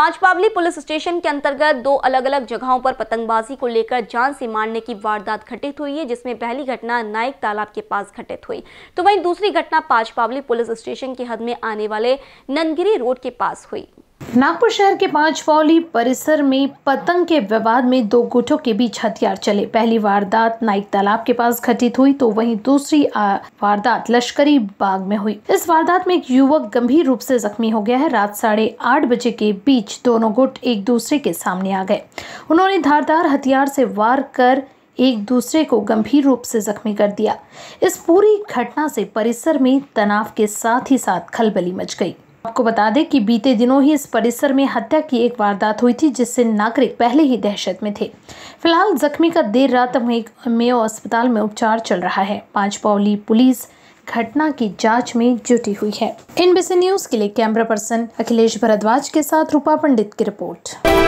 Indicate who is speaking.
Speaker 1: Panchpaoli police station के अंतर्गत दो अलग अलग जगहों पर पतंगबाजी को लेकर जान से मारने की वारदात घटित हुई है जिसमें पहली घटना नायक तालाब के पास घटित हुई तो वहीं दूसरी घटना पांचपावली पुलिस स्टेशन के हद में आने वाले नंदगिरी रोड के पास हुई
Speaker 2: नागपुर शहर के पांच पौली परिसर में पतंग के विवाद में दो गुटों के बीच हथियार चले पहली वारदात नाइक तालाब के पास घटित हुई तो वहीं दूसरी वारदात लश्करी बाग में हुई इस वारदात में एक युवक गंभीर रूप से जख्मी हो गया है रात साढ़े आठ बजे के बीच दोनों गुट एक दूसरे के सामने आ गए उन्होंने धारदार हथियार से वार कर एक दूसरे को गंभीर रूप से जख्मी कर दिया इस पूरी घटना से परिसर में तनाव के साथ ही साथ खलबली मच गई आपको बता दें कि बीते दिनों ही इस परिसर में हत्या की एक वारदात हुई थी जिससे नागरिक पहले ही दहशत में थे फिलहाल जख्मी का देर रात मेयो अस्पताल में उपचार चल रहा है पांच पांचपावली पुलिस घटना की जांच में जुटी हुई है इन न्यूज के लिए कैमरा पर्सन अखिलेश भरद्वाज के साथ रूपा पंडित की रिपोर्ट